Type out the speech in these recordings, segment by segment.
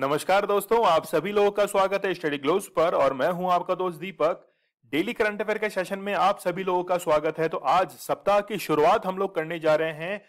नमस्कार दोस्तों आप सभी लोगों का स्वागत है स्टडी ग्लोव पर और मैं हूं आपका दोस्त दीपक डेली करंट अफेयर के सेशन में आप सभी लोगों का स्वागत है तो आज सप्ताह की शुरुआत हम लोग करने जा रहे हैं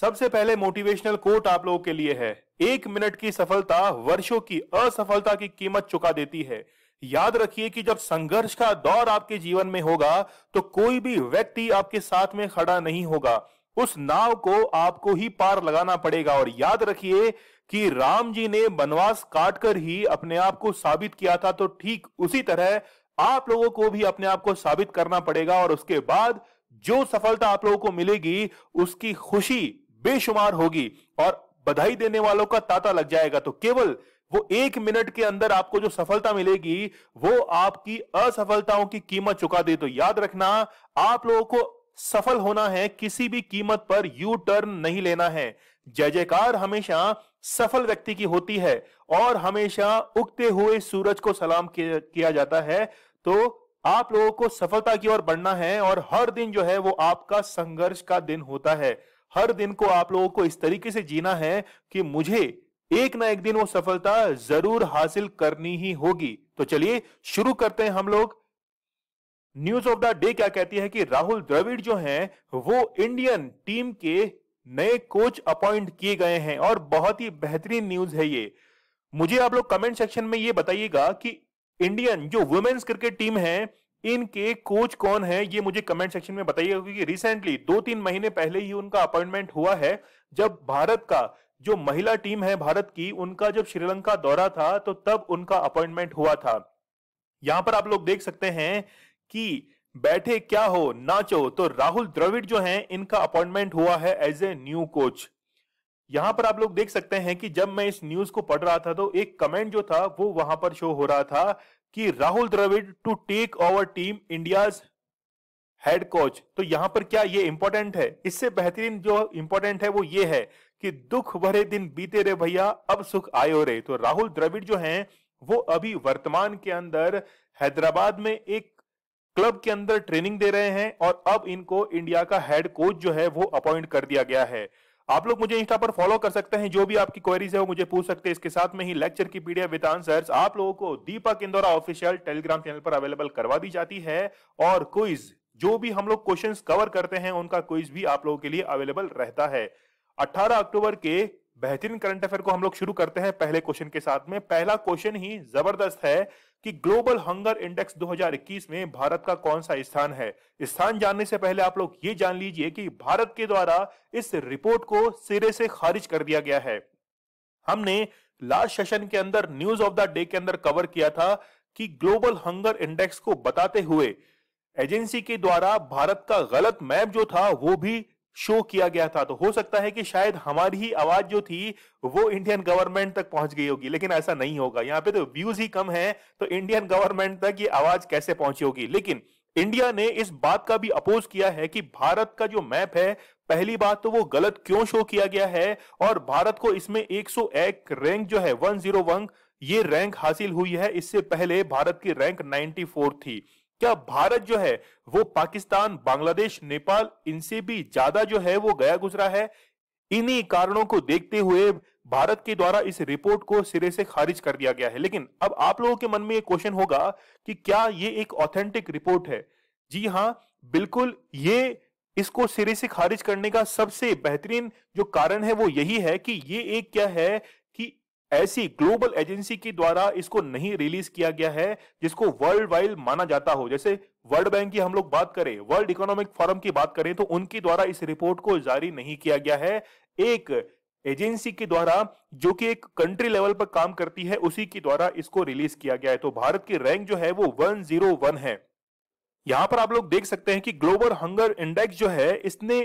सबसे पहले मोटिवेशनल कोट आप लोगों के लिए है एक मिनट की सफलता वर्षों की असफलता की कीमत चुका देती है याद रखिए कि जब संघर्ष का दौर आपके जीवन में होगा तो कोई भी व्यक्ति आपके साथ में खड़ा नहीं होगा उस नाव को आपको ही पार लगाना पड़ेगा और याद रखिए कि राम जी ने बनवास काटकर ही अपने आप को साबित किया था तो ठीक उसी तरह आप लोगों को भी अपने आप को साबित करना पड़ेगा और उसके बाद जो सफलता आप लोगों को मिलेगी उसकी खुशी बेशुमार होगी और बधाई देने वालों का तांता लग जाएगा तो केवल वो एक मिनट के अंदर आपको जो सफलता मिलेगी वो आपकी असफलताओं की कीमत चुका दे तो याद रखना आप लोगों को सफल होना है किसी भी कीमत पर यू टर्न नहीं लेना है जय जयकार हमेशा सफल व्यक्ति की होती है और हमेशा उगते हुए सूरज को सलाम किया जाता है तो आप लोगों को सफलता की ओर बढ़ना है और हर दिन जो है वो आपका संघर्ष का दिन होता है हर दिन को आप लोगों को इस तरीके से जीना है कि मुझे एक ना एक दिन वो सफलता जरूर हासिल करनी ही होगी तो चलिए शुरू करते हैं हम लोग न्यूज ऑफ द डे क्या कहती है कि राहुल द्रविड़ जो हैं वो इंडियन टीम के नए कोच अपॉइंट किए गए हैं और बहुत ही बेहतरीन न्यूज है ये मुझे आप लोग कमेंट सेक्शन में ये बताइएगा कि इंडियन जो वुमेन्स क्रिकेट टीम है इनके कोच कौन है ये मुझे कमेंट सेक्शन में बताइएगा क्योंकि रिसेंटली दो तीन महीने पहले ही उनका अपॉइंटमेंट हुआ है जब भारत का जो महिला टीम है भारत की उनका जब श्रीलंका दौरा था तो तब उनका अपॉइंटमेंट हुआ था यहां पर आप लोग देख सकते हैं कि बैठे क्या हो नाचो तो राहुल द्रविड़ जो हैं इनका अपॉइंटमेंट हुआ है एज ए न्यू कोच यहां पर आप लोग देख सकते हैं कि जब मैं इस न्यूज को पढ़ रहा था तो एक कमेंट जो था वो वहां पर शो हो रहा था कि Rahul Dravid to take over team India head coach तो यहां पर क्या ये इंपॉर्टेंट है इससे बेहतरीन जो इंपॉर्टेंट है वो ये है कि दुख भरे दिन बीते रहे भैया अब सुख आयो रे तो राहुल द्रविड़ जो हैं वो अभी वर्तमान के अंदर हैदराबाद में एक क्लब के अंदर ट्रेनिंग दे रहे हैं और अब इनको इंडिया का हेड कोच जो है वो अपॉइंट कर दिया गया है आप लोग मुझे इंस्टा पर फॉलो कर सकते हैं जो भी आपकी क्वेरीज है वो मुझे पूछ सकते हैं इसके साथ में ही लेक्चर की पीडीएफ विद आंसर्स आप लोगों को Deepak Indaura official Telegram channel पर अवेलेबल करवा दी जाती है और क्विज जो भी हम लोग क्वेश्चन कवर करते हैं उनका क्विज भी आप लोगों के लिए अवेलेबल रहता है 18 अक्टूबर के बेहतरीन करंट अफेयर को हम लोग शुरू करते हैं पहले क्वेश्चन के साथ में पहला क्वेश्चन ही जबरदस्त है कि ग्लोबल हंगर इंडेक्स 2021 में भारत का कौन सा स्थान है स्थान जानने से पहले आप लोग ये जान लीजिए कि भारत के द्वारा इस रिपोर्ट को सिरे से खारिज कर दिया गया है हमने लास्ट सेशन के अंदर न्यूज ऑफ द डे के अंदर कवर किया था कि ग्लोबल हंगर इंडेक्स को बताते हुए एजेंसी के द्वारा भारत का गलत मैप जो था वो भी शो किया गया था तो हो सकता है कि शायद हमारी ही आवाज जो थी वो इंडियन गवर्नमेंट तक पहुंच गई होगी लेकिन ऐसा नहीं होगा यहाँ पे तो व्यूज ही कम है तो इंडियन गवर्नमेंट तक ये आवाज कैसे पहुंची होगी लेकिन इंडिया ने इस बात का भी अपोज किया है कि भारत का जो मैप है पहली बात तो वो गलत क्यों शो किया गया है और भारत को इसमें 101 रैंक जो है 101 ये रैंक हासिल हुई है इससे पहले भारत की रैंक 94 थी क्या भारत जो है वो पाकिस्तान बांग्लादेश नेपाल इनसे भी ज्यादा जो है वो गया गुजरा है इन्हीं कारणों को देखते हुए भारत के द्वारा इस रिपोर्ट को सिरे से खारिज कर दिया गया है लेकिन अब आप लोगों के मन में ये क्वेश्चन होगा कि क्या ये एक ऑथेंटिक रिपोर्ट है जी हाँ बिल्कुल ये इसको सिरे से खारिज करने का सबसे बेहतरीन जो कारण है वो यही है कि ये एक क्या है ऐसी ग्लोबल एजेंसी के द्वारा इसको नहीं रिलीज किया गया है जिसको वर्ल्ड वाइड माना जाता हो जैसे वर्ल्ड बैंक की हम लोग बात करें वर्ल्ड इकोनॉमिक फोरम की बात करें तो उनके द्वारा इस रिपोर्ट को जारी नहीं किया गया है एक एजेंसी के द्वारा जो कि एक कंट्री लेवल पर काम करती है उसी के द्वारा इसको रिलीज किया गया है तो भारत की रैंक जो है वो 101 है यहां पर आप लोग देख सकते हैं कि ग्लोबल हंगर इंडेक्स जो है इसने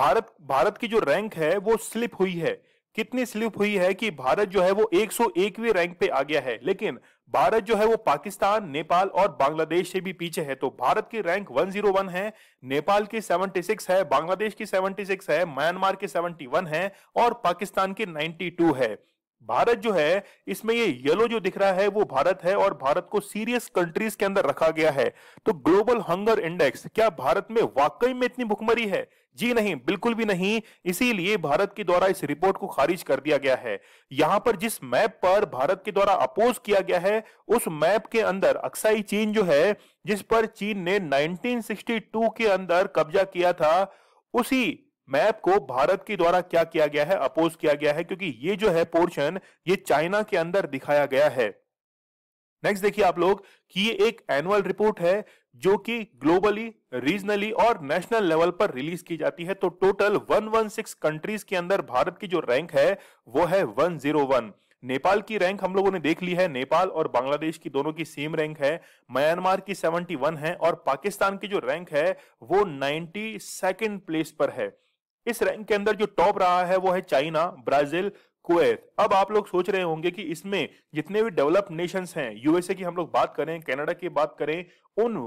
भारत भारत की जो रैंक है वो स्लिप हुई है कितनी स्लिप हुई है कि भारत जो है वो 101वें रैंक पे आ गया है लेकिन भारत जो है वो पाकिस्तान नेपाल और बांग्लादेश से भी पीछे है तो भारत की रैंक 101 है नेपाल की 76 है बांग्लादेश की 76 है म्यांमार की 71 है और पाकिस्तान की 92 है भारत जो है इसमें ये येलो जो दिख रहा है वो भारत है और भारत को सीरियस कंट्रीज के अंदर रखा गया है तो ग्लोबल हंगर इंडेक्स क्या भारत में वाकई में इतनी भुखमरी है जी नहीं बिल्कुल भी नहीं इसीलिए भारत के द्वारा इस रिपोर्ट को खारिज कर दिया गया है यहां पर जिस मैप पर भारत के द्वारा अपोज किया गया है उस मैप के अंदर अक्साई चीन जो है जिस पर चीन ने 1962 के अंदर कब्जा किया था उसी मैप को भारत के द्वारा क्या किया गया है अपोज किया गया है क्योंकि ये जो है पोर्शन ये चाइना के अंदर दिखाया गया है नेक्स्ट देखिए आप लोग कि ये एक एनुअल रिपोर्ट है जो कि ग्लोबली रीजनली और नेशनल लेवल पर रिलीज की जाती है तो टोटल 116 कंट्रीज के अंदर भारत की जो रैंक है वो है 101 नेपाल की रैंक हम लोगों ने देख ली है नेपाल और बांग्लादेश की दोनों की सेम रैंक है म्यांमार की 71 है और पाकिस्तान की जो रैंक है वो नाइन्टी सेकेंड प्लेस पर है इस रैंक के अंदर जो टॉप रहा है वो है चाइना ब्राजील कुवैत अब आप लोग सोच रहे होंगे कि इसमें जितने भी डेवलप्ड नेशंस हैं यूएसए की हम लोग बात करें कनाडा की बात करें उन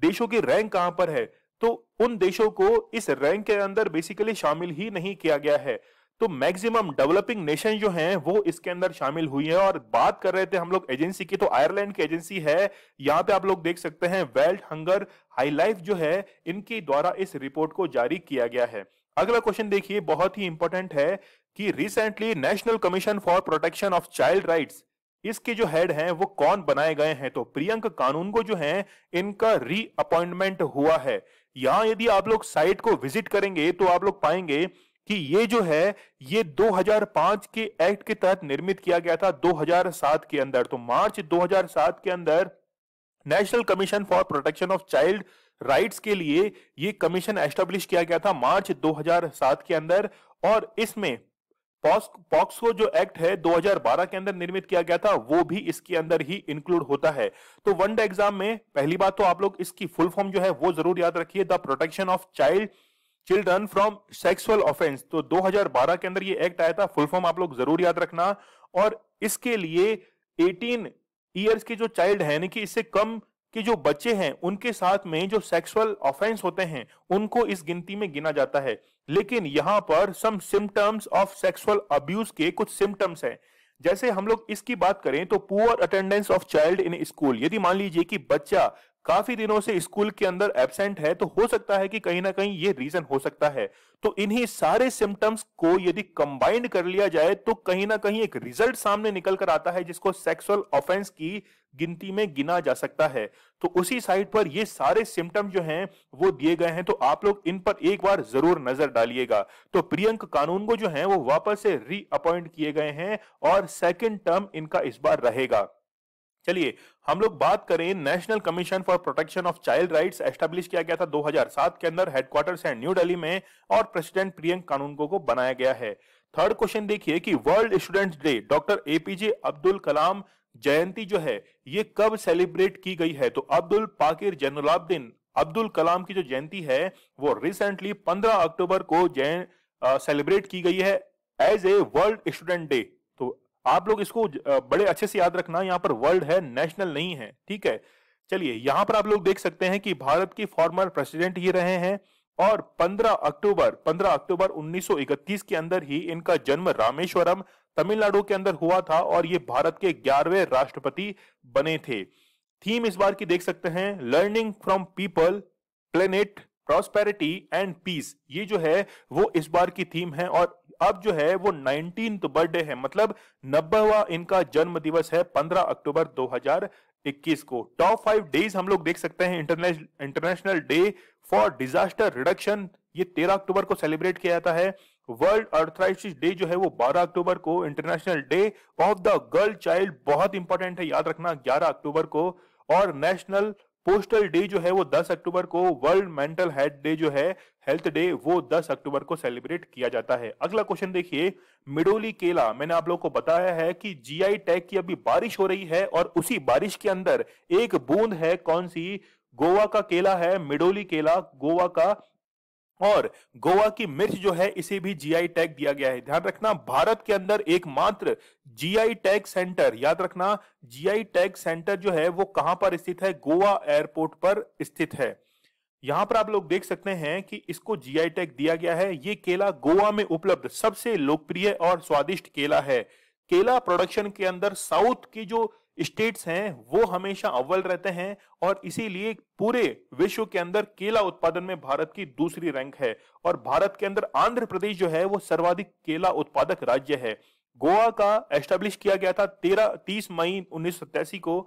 देशों की रैंक कहां पर है तो उन देशों को इस रैंक के अंदर बेसिकली शामिल ही नहीं किया गया है तो मैक्सिमम डेवलपिंग नेशन जो हैं वो इसके अंदर शामिल हुई है और बात कर रहे थे हम लोग एजेंसी की तो आयरलैंड की एजेंसी है यहाँ पे आप लोग देख सकते हैं वेल्ट हंगर हाई लाइफ जो है इनके द्वारा इस रिपोर्ट को जारी किया गया है अगला क्वेश्चन देखिए बहुत ही इंपॉर्टेंट है कि recently national commission for protection of child rights इसके जो हेड हैं वो कौन बनाए गए हैं तो प्रियंक कानून को जो है इनका रीअपॉइंटमेंट हुआ है यहां यदि आप लोग साइट को विजिट करेंगे तो आप लोग पाएंगे कि ये जो है ये 2005 के एक्ट के तहत निर्मित किया गया था 2007 के अंदर तो मार्च 2007 के अंदर national commission for protection of child rights के लिए ये कमीशन एस्टेब्लिश किया गया था मार्च 2007 के अंदर और इसमें पॉक्सो जो एक्ट है 2012 के अंदर निर्मित किया गया था वो भी इसके अंदर ही इंक्लूड होता है तो वन डे एग्जाम में पहली बात तो आप लोग इसकी फुल फॉर्म जो है वो जरूर याद रखिए the protection of child children from sexual offence तो 2012 के अंदर ये एक्ट आया था फुल फॉर्म आप लोग जरूर याद रखना और इसके लिए 18 ईयर्स के जो चाइल्ड है यानी कि इससे कम के जो बच्चे हैं उनके साथ में जो सेक्सुअल ऑफेंस होते हैं उनको इस गिनती में गिना जाता है लेकिन यहाँ पर some symptoms of sexual abuse के कुछ सिम्टम्स हैं जैसे हम लोग इसकी बात करें तो poor attendance of child in school यदि मान लीजिए कि बच्चा काफी दिनों से स्कूल के अंदर एबसेंट है तो हो सकता है कि कहीं ना कहीं ये रीजन हो सकता है तो इन्हीं सारे सिम्टम्स को यदि कंबाइंड कर लिया जाए तो कहीं ना कहीं एक रिजल्ट सामने निकल कर आता है जिसको सेक्सुअल ऑफेंस की गिनती में गिना जा सकता है तो उसी साइट पर ये सारे सिम्टम जो हैं वो दिए गए हैं तो आप लोग इन पर एक बार जरूर नजर डालिएगा तो प्रियंक कानून को जो है वो वापस से रीअपॉइंट किए गए हैं और सेकेंड टर्म इनका इस बार रहेगा चलिए हम लोग बात करें national commission for protection of child rights establish किया गया था 2007 के अंदर हेडक्वार्टर है न्यू दिल्ली में और प्रेसिडेंट प्रियंक कानूनगो को बनाया गया है थर्ड क्वेश्चन देखिए कि world students day doctor A P J Abdul Kalam जयंती जो है ये कब सेलिब्रेट की गई है तो अब्दुल पाकिर जैनुलाब्दीन अब्दुल कलाम की जो जयंती है वो रिसेंटली 15 अक्टूबर को जय सेलिब्रेट की गई है as a world student day आप लोग इसको बड़े अच्छे से याद रखना यहाँ पर वर्ल्ड है नेशनल नहीं है ठीक है चलिए यहाँ पर आप लोग देख सकते हैं कि भारत की फॉर्मर प्रेसिडेंट ही रहे हैं और 15 अक्टूबर 15 अक्टूबर 1931 के अंदर ही इनका जन्म रामेश्वरम तमिलनाडु के अंदर हुआ था और ये भारत के ग्यारहवें राष्ट्रपति बने थे थीम इस बार की देख सकते हैं learning from people planet prosperity and peace ये जो है वो इस बार की थीम है और अब जो है वो नाइनटीन बर्थडे है मतलब नब्बेवा इनका जन्म दिवस है 15 अक्टूबर 2021 को टॉप फाइव डेज हम लोग देख सकते हैं international international day for disaster reduction ये 13 अक्टूबर को सेलिब्रेट किया जाता है वर्ल्ड अर्थराइसिस डे जो है वो 12 अक्टूबर को international day of the girl child बहुत इंपॉर्टेंट है याद रखना 11 अक्टूबर को और नेशनल पोस्टल डे जो है वो 10 अक्टूबर को वर्ल्ड मेंटल हेल्थ डे जो है हेल्थ डे वो 10 अक्टूबर को सेलिब्रेट किया जाता है अगला क्वेश्चन देखिए मिडोली केला मैंने आप लोगों को बताया है कि जीआई टैग की अभी बारिश हो रही है और उसी बारिश के अंदर एक बूंद है कौन सी गोवा का केला है मिडोली केला गोवा का और गोवा की मिर्च जो है इसे भी जीआई टैग दिया गया है ध्यान रखना भारत के अंदर एकमात्र जीआई टैग सेंटर याद रखना जीआई टैग सेंटर जो है वो कहां पर स्थित है गोवा एयरपोर्ट पर स्थित है यहां पर आप लोग देख सकते हैं कि इसको जीआई टैग दिया गया है ये केला गोवा में उपलब्ध सबसे लोकप्रिय और स्वादिष्ट केला है केला प्रोडक्शन के अंदर साउथ की जो स्टेट्स हैं वो हमेशा अव्वल रहते हैं और इसीलिए पूरे विश्व के अंदर केला उत्पादन में भारत की दूसरी रैंक है और भारत के अंदर आंध्र प्रदेश जो है वो सर्वाधिक केला उत्पादक राज्य है गोवा का एस्टेब्लिश किया गया था तेरह तीस मई उन्नीस को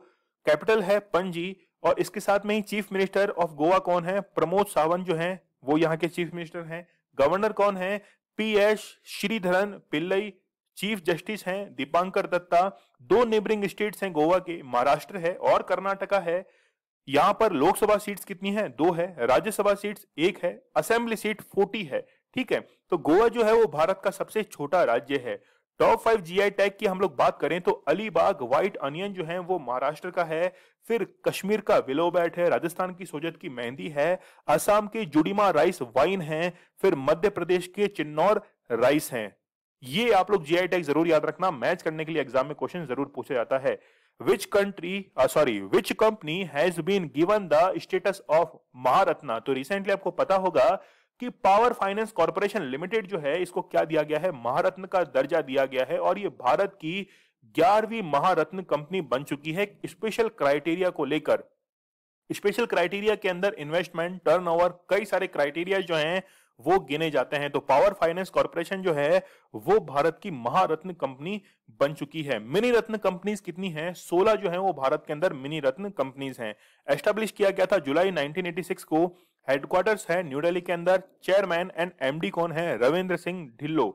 कैपिटल है पणजी और इसके साथ में ही चीफ मिनिस्टर ऑफ गोवा कौन है प्रमोद सावंत जो है वो यहाँ के चीफ मिनिस्टर हैं गवर्नर कौन है P S Sreedharan Pillai chief justice हैं दीपांकर दत्ता दो नेबरिंग स्टेट्स हैं गोवा के महाराष्ट्र है और कर्नाटका है यहां पर लोकसभा सीट्स कितनी है दो है राज्यसभा सीट्स एक है असेंबली सीट फोर्टी है ठीक है तो गोवा जो है वो भारत का सबसे छोटा राज्य है टॉप फाइव आई टैग की हम लोग बात करें तो अलीबाग व्हाइट अनियन जो है वो महाराष्ट्र का है फिर कश्मीर का विलो बैट है राजस्थान की सोजत की मेहंदी है असम के जुड़ीमा राइस वाइन है फिर मध्य प्रदेश के चिन्नौर राइस हैं ये आप लोग जीआई टैग जरूर याद रखना मैच करने के लिए एग्जाम में क्वेश्चन जरूर पूछा जाता है which country sorry which company has been given the status of Maharatna तो रिसेंटली आपको पता होगा कि पावर फाइनेंस कॉर्पोरेशन लिमिटेड जो है इसको क्या दिया गया है महारत्न का दर्जा दिया गया है और ये भारत की ग्यारहवीं महारत्न कंपनी बन चुकी है स्पेशल क्राइटेरिया को लेकर स्पेशल क्राइटेरिया के अंदर इन्वेस्टमेंट टर्नओवर कई सारे क्राइटेरिया जो हैं वो गिने जाते हैं तो पावर फाइनेंस कॉरपोरेशन जो है वो भारत की महारत्न कंपनी बन चुकी है मिनी रत्न कंपनीज कितनी हैं सोलह जो है वो भारत के अंदर मिनी रत्न कंपनीज हैं एस्टेब्लिश किया गया था जुलाई 1986 को हेडक्वार्टर्स है न्यू दिल्ली के अंदर चेयरमैन एंड एमडी कौन है रविंद्र सिंह ढिल्लो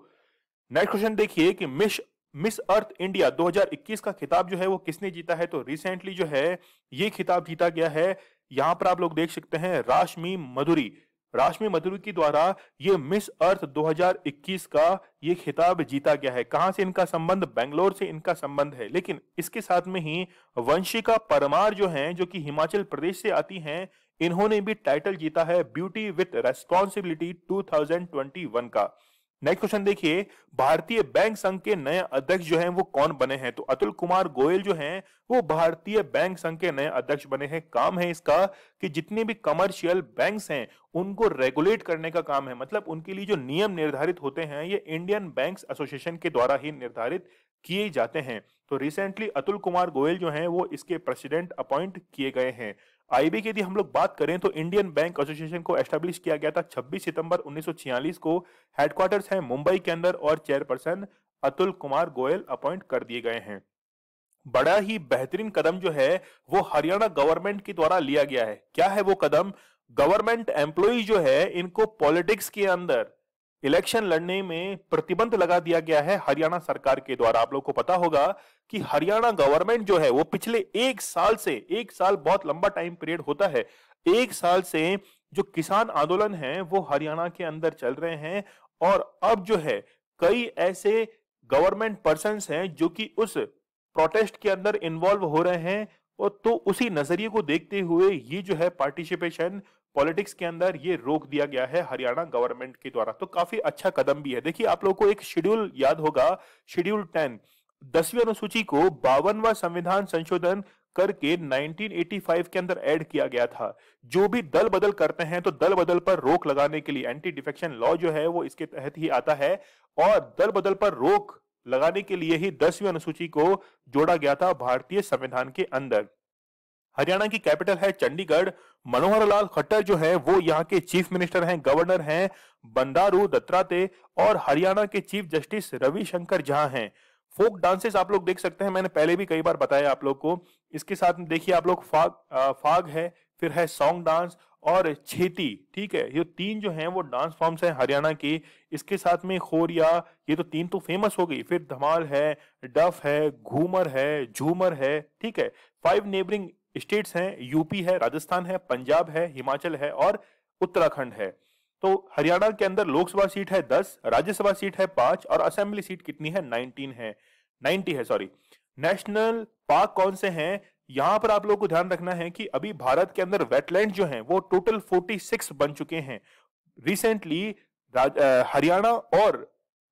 नेक्स्ट क्वेश्चन देखिए कि मिस मिस अर्थ इंडिया 2021 का खिताब जो है वो किसने जीता है तो रिसेंटली जो है ये खिताब जीता गया है यहां पर आप लोग देख सकते हैं राशमी मधुरी राश्मि मधुरी की द्वारा ये मिस अर्थ 2021 का ये खिताब जीता गया है कहां से इनका संबंध बेंगलोर से इनका संबंध है लेकिन इसके साथ में ही वंशिका परमार जो हैं जो कि हिमाचल प्रदेश से आती हैं इन्होंने भी टाइटल जीता है ब्यूटी विथ रेस्पॉन्सिबिलिटी 2021 का नेक्स्ट क्वेश्चन देखिए भारतीय बैंक संघ के नए अध्यक्ष जो हैं वो कौन बने हैं तो अतुल कुमार गोयल जो हैं वो भारतीय बैंक संघ के नए अध्यक्ष बने हैं काम है इसका कि जितने भी कमर्शियल बैंक्स हैं उनको रेगुलेट करने का काम है मतलब उनके लिए जो नियम निर्धारित होते हैं ये इंडियन बैंक्स एसोसिएशन के द्वारा ही निर्धारित किए जाते हैं तो रिसेंटली अतुल कुमार गोयल जो हैं वो इसके प्रेसिडेंट अपॉइंट किए गए हैं आईबी की यदि हम लोग बात करें तो इंडियन बैंक एसोसिएशन को एस्टेब्लिश किया गया था 26 सितंबर 1946 को हेडक्वार्टर्स है मुंबई के अंदर और चेयरपर्सन अतुल कुमार गोयल अपॉइंट कर दिए गए हैं बड़ा ही बेहतरीन कदम जो है वो हरियाणा गवर्नमेंट के द्वारा लिया गया है क्या है वो कदम गवर्नमेंट एम्प्लॉज जो है इनको पॉलिटिक्स के अंदर इलेक्शन लड़ने में प्रतिबंध लगा दिया गया है हरियाणा सरकार के द्वारा आप लोग को पता होगा कि हरियाणा गवर्नमेंट जो है वो पिछले एक साल से एक साल बहुत लंबा टाइम पीरियड होता है एक साल से जो किसान आंदोलन है वो हरियाणा के अंदर चल रहे हैं और अब जो है कई ऐसे गवर्नमेंट पर्सन हैं जो कि उस प्रोटेस्ट के अंदर इन्वॉल्व हो रहे हैं और तो उसी नजरिए को देखते हुए ये जो है पार्टिसिपेशन पॉलिटिक्स के अंदर ये रोक दिया गया है हरियाणा गवर्नमेंट के द्वारा तो काफी अच्छा कदम भी है देखिए आप लोगों को एक शेड्यूल याद होगा शेड्यूल टेन दसवीं अनुसूची को बावनवा संविधान संशोधन करके 1985 के अंदर ऐड किया गया था जो भी दल बदल करते हैं तो दल बदल पर रोक लगाने के लिए एंटी डिफेक्शन लॉ जो है वो इसके तहत ही आता है और दल बदल पर रोक लगाने के लिए ही दसवीं अनुसूची को जोड़ा गया था भारतीय संविधान के अंदर हरियाणा की कैपिटल है चंडीगढ़ मनोहर लाल खट्टर जो है वो यहाँ के चीफ मिनिस्टर हैं गवर्नर हैं बंदारू दत्तात्रेय और हरियाणा के चीफ जस्टिस रविशंकर झा हैं फोक डांसेस आप लोग देख सकते हैं मैंने पहले भी कई बार बताया आप लोग को इसके साथ देखिए आप लोग फाग आ, फाग है फिर है सॉन्ग डांस और छेती ठीक है ये तीन जो हैं वो डांस फॉर्म्स हैं हरियाणा की इसके साथ में खोरिया ये तो तीन तो फेमस हो गई फिर धमाल है डफ है घूमर है झूमर है ठीक है फाइव नेबरिंग स्टेट्स हैं यूपी है राजस्थान है पंजाब है हिमाचल है और उत्तराखंड है तो हरियाणा के अंदर लोकसभा सीट है दस राज्यसभा सीट है पांच और असेंबली सीट कितनी है नाइनटीन है नाइनटी है सॉरी नेशनल पार्क कौन से हैं यहां पर आप लोगों को ध्यान रखना है कि अभी भारत के अंदर वेटलैंड जो हैं वो टोटल सिक्स बन चुके हैं रिसेंटली हरियाणा और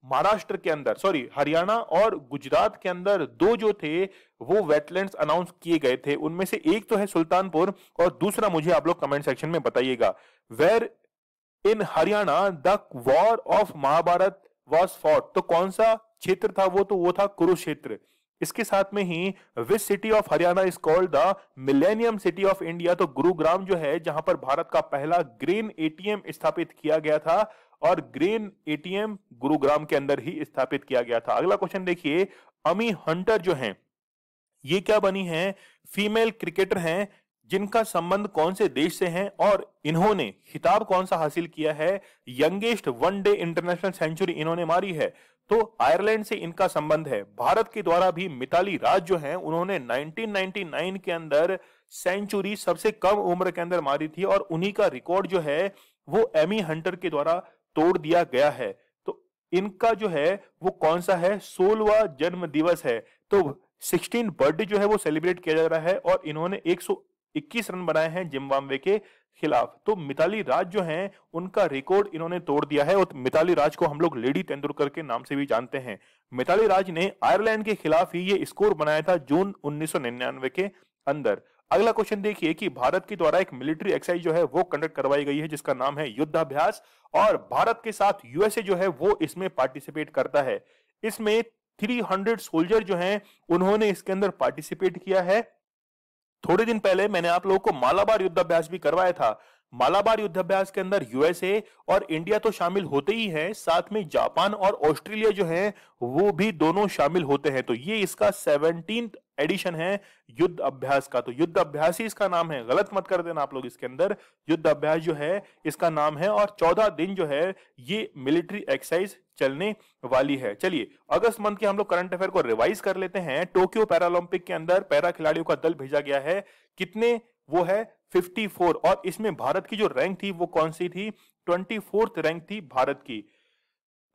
महाराष्ट्र के अंदर सॉरी हरियाणा और गुजरात के अंदर दो जो थे वो वेटलैंड अनाउंस किए गए थे उनमें से एक तो है सुल्तानपुर और दूसरा मुझे आप लोग कमेंट सेक्शन में बताइएगा where in Haryana the war of Mahabharata was fought तो कौन सा क्षेत्र था वो तो वो था कुरुक्षेत्र इसके साथ में ही which city of Haryana is called the millennium city of India तो गुरुग्राम जो है जहां पर भारत का पहला ग्रीन एटीएम स्थापित किया गया था और ग्रीन एटीएम गुरुग्राम के अंदर ही स्थापित किया गया था अगला क्वेश्चन देखिए अमी हंटर जो हैं ये क्या बनी हैं फीमेल क्रिकेटर हैं जिनका संबंध कौन से देश से है और इन्होंने खिताब कौन सा हासिल किया है यंगेस्ट वनडे इंटरनेशनल सेंचुरी इन्होंने मारी है तो आयरलैंड से इनका संबंध है भारत के द्वारा भी मिताली राज जो है उन्होंने 1999 के अंदर सेंचुरी सबसे कम उम्र के अंदर मारी थी और उन्हीं का रिकॉर्ड जो है वो एमी हंटर के द्वारा तोड़ दिया गया है तो इनका जो है वो कौन सा है सोलवा जन्म दिवस है तो सिक्सटीन बर्थडे जो है वो सेलिब्रेट किया जा रहा है और इन्होंने 121 रन बनाए हैं जिम्बाब्वे के खिलाफ तो मिताली राज जो हैं उनका रिकॉर्ड इन्होंने तोड़ दिया है और मिताली राज को हम लोग लेडी तेंदुलकर के नाम से भी जानते हैं मिताली राज ने आयरलैंड के खिलाफ ही ये स्कोर बनाया था जून उन्नीस के अंदर अगला क्वेश्चन देखिए कि भारत के द्वारा एक मिलिट्री एक्सरसाइज जो है वो कंडक्ट करवाई गई है जिसका नाम है युद्धाभ्यास और भारत के साथ यूएसए जो है वो इसमें पार्टिसिपेट करता है इसमें 300 सोल्जर जो हैं उन्होंने इसके अंदर पार्टिसिपेट किया है थोड़े दिन पहले मैंने आप लोगों को मालाबार युद्धाभ्यास भी करवाया था मालाबार युद्धाभ्यास के अंदर यूएसए और इंडिया तो शामिल होते ही हैं साथ में जापान और ऑस्ट्रेलिया जो है वो भी दोनों शामिल होते हैं तो ये इसका सेवनटीन एडिशन है युद्ध अभ्यास का तो युद्ध अभ्यास ही इसका नाम है गलत मत कर देना आप लोग इसके अंदर युद्ध अभ्यास जो है इसका नाम है और चौदह दिन जो है ये मिलिट्री एक्सरसाइज चलने वाली है चलिए अगस्त मंथ के हम लोग करंट अफेयर को रिवाइज कर लेते हैं टोक्यो पैरालंपिक के अंदर पैरा खिलाड़ियों का दल भेजा गया है कितने वो है 54 और इसमें भारत की जो रैंक थी वो कौन सी थी ट्वेंटी रैंक थी भारत की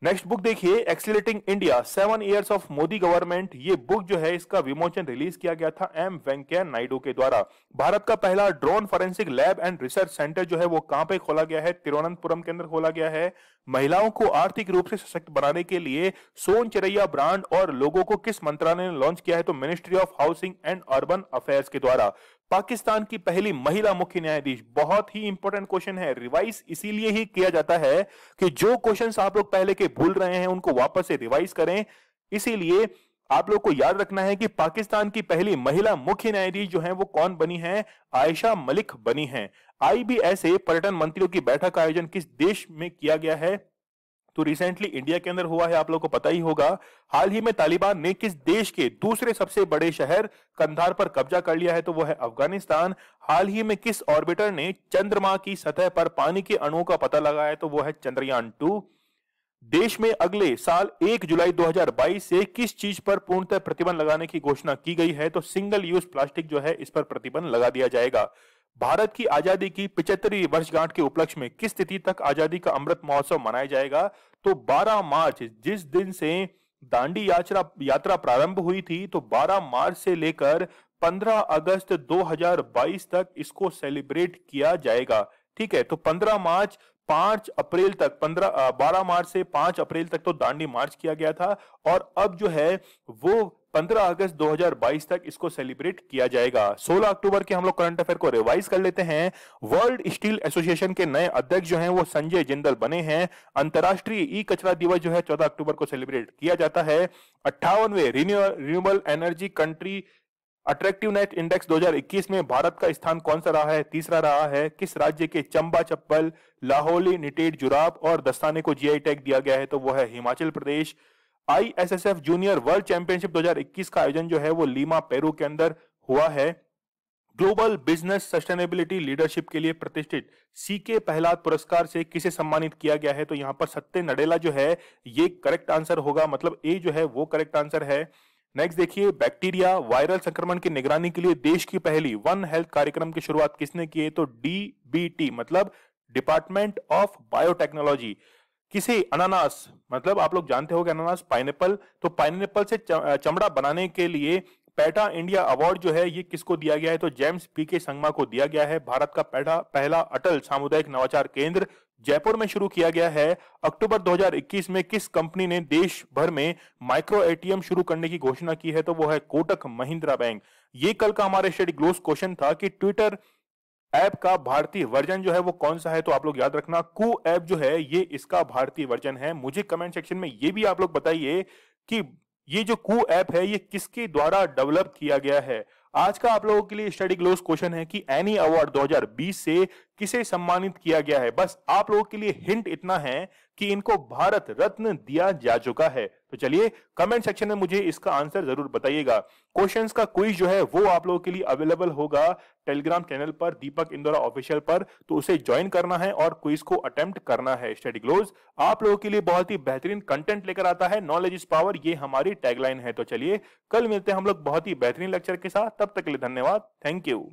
नेक्स्ट बुक देखिए accelerating India seven years of Modi government ये बुक जो है इसका विमोचन रिलीज किया गया था एम वेंकैया नायडू के द्वारा भारत का पहला drone forensic lab and research centre जो है वो कहां पे खोला गया है तिरुवनंतपुरम के अंदर खोला गया है महिलाओं को आर्थिक रूप से सशक्त बनाने के लिए सोन चिरैया ब्रांड और लोगों को किस मंत्रालय ने लॉन्च किया है तो ministry of housing and urban affairs के द्वारा पाकिस्तान की पहली महिला मुख्य न्यायाधीश बहुत ही इंपॉर्टेंट क्वेश्चन है रिवाइज इसीलिए ही किया जाता है कि जो क्वेश्चंस आप लोग पहले के भूल रहे हैं उनको वापस से रिवाइज करें इसीलिए आप लोग को याद रखना है कि पाकिस्तान की पहली महिला मुख्य न्यायाधीश जो है वो कौन बनी है आयशा मलिक बनी है आईबीएसए पर्यटन मंत्रियों की बैठक का आयोजन किस देश में किया गया है तो रिसेंटली इंडिया के अंदर हुआ है आप लोगों को पता ही होगा हाल ही में तालिबान ने किस देश के दूसरे सबसे बड़े शहर कंधार पर कब्जा कर लिया है तो वो है अफगानिस्तान हाल ही में किस ऑर्बिटर ने चंद्रमा की सतह पर पानी के अणुओं का पता लगाया तो वो है चंद्रयान टू देश में अगले साल 1 जुलाई 2022 से किस चीज पर पूर्णतः प्रतिबंध लगाने की घोषणा की गई है तो सिंगल यूज प्लास्टिक जो है इस पर प्रतिबंध लगा दिया जाएगा भारत की आजादी की पिछहत्तरवीं वर्षगांठ के उपलक्ष्य में किस तिथि तक आजादी का अमृत महोत्सव मनाया जाएगा तो 12 मार्च जिस दिन से दांडी यात्रा यात्रा प्रारंभ हुई थी तो 12 मार्च से लेकर 15 अगस्त 2022 तक इसको सेलिब्रेट किया जाएगा ठीक है तो 15 मार्च 5 अप्रैल तक 15 12 मार्च से 5 अप्रैल तक तो दांडी मार्च किया गया था और अब जो है वो 15 अगस्त 2022 तक इसको सेलिब्रेट किया जाएगा 16 अक्टूबर के हम लोग करंट अफेयर को रिवाइज कर लेते हैं वर्ल्ड स्टील एसोसिएशन के नए अध्यक्ष जो हैं वो संजय जिंदल बने हैं अंतर्राष्ट्रीय ई कचरा दिवस जो है 14 अक्टूबर को सेलिब्रेट किया जाता है अट्ठावनवे renewable energy country attractiveness index 2021 में भारत का स्थान कौन सा रहा है तीसरा रहा है किस राज्य के चंबा चप्पल लाहौली निटेड जुराब और दस्ताने को जीआई टैग दिया गया है तो वो है Himachal Pradesh ISSF junior world championship 2021 का आयोजन जो है वो लीमा पेरू के अंदर हुआ है ग्लोबल बिजनेस सस्टेनेबिलिटी लीडरशिप के लिए प्रतिष्ठित सीके पहलाद पुरस्कार से किसे सम्मानित किया गया है तो यहां पर सत्य नडेला जो है ये करेक्ट आंसर होगा मतलब ए जो है वो करेक्ट आंसर है नेक्स्ट देखिए बैक्टीरिया वायरल संक्रमण की निगरानी के लिए देश की पहली वन हेल्थ कार्यक्रम की शुरुआत किसने की है तो डीबीटी मतलब डिपार्टमेंट ऑफ बायोटेक्नोलॉजी किसी अनानास मतलब आप लोग जानते हो अनानास पाइनएप्पल तो पाइनएप्पल से चमड़ा बनाने के लिए पैटा इंडिया अवार्ड जो है ये किसको दिया गया है तो जेम्स पी के संगमा को दिया गया है भारत का पैटा पहला अटल सामुदायिक नवाचार केंद्र जयपुर में शुरू किया गया है अक्टूबर 2021 में किस कंपनी ने देश भर में माइक्रो एटीएम शुरू करने की घोषणा की है तो वो है कोटक महिंद्रा बैंक ये कल का हमारे स्टडी ग्लोस क्वेश्चन था कि ट्विटर ऐप का भारतीय वर्जन जो है वो कौन सा है तो आप लोग याद रखना कु ऐप जो है ये इसका भारतीय वर्जन है मुझे कमेंट सेक्शन में ये भी आप लोग बताइए कि ये जो कु ऐप है ये किसके द्वारा डेवलप किया गया है आज का आप लोगों के लिए स्टडी ग्लोज क्वेश्चन है कि एनी अवार्ड 2020 से किसे सम्मानित किया गया है बस आप लोगों के लिए हिंट इतना है कि इनको भारत रत्न दिया जा चुका है तो चलिए कमेंट सेक्शन में मुझे इसका आंसर जरूर बताइएगा क्वेश्चंस का क्विज जो है वो आप लोगों के लिए अवेलेबल होगा टेलीग्राम चैनल पर दीपक इंदौरा ऑफिशियल पर तो उसे ज्वाइन करना है और क्विज को अटेम्प्ट करना है स्टडी ग्लोज आप लोगों के लिए बहुत ही बेहतरीन कंटेंट लेकर आता है नॉलेज इज पावर ये हमारी टैगलाइन है तो चलिए कल मिलते हैं हम लोग बहुत ही बेहतरीन लेक्चर के साथ तब तक के लिए धन्यवाद थैंक यू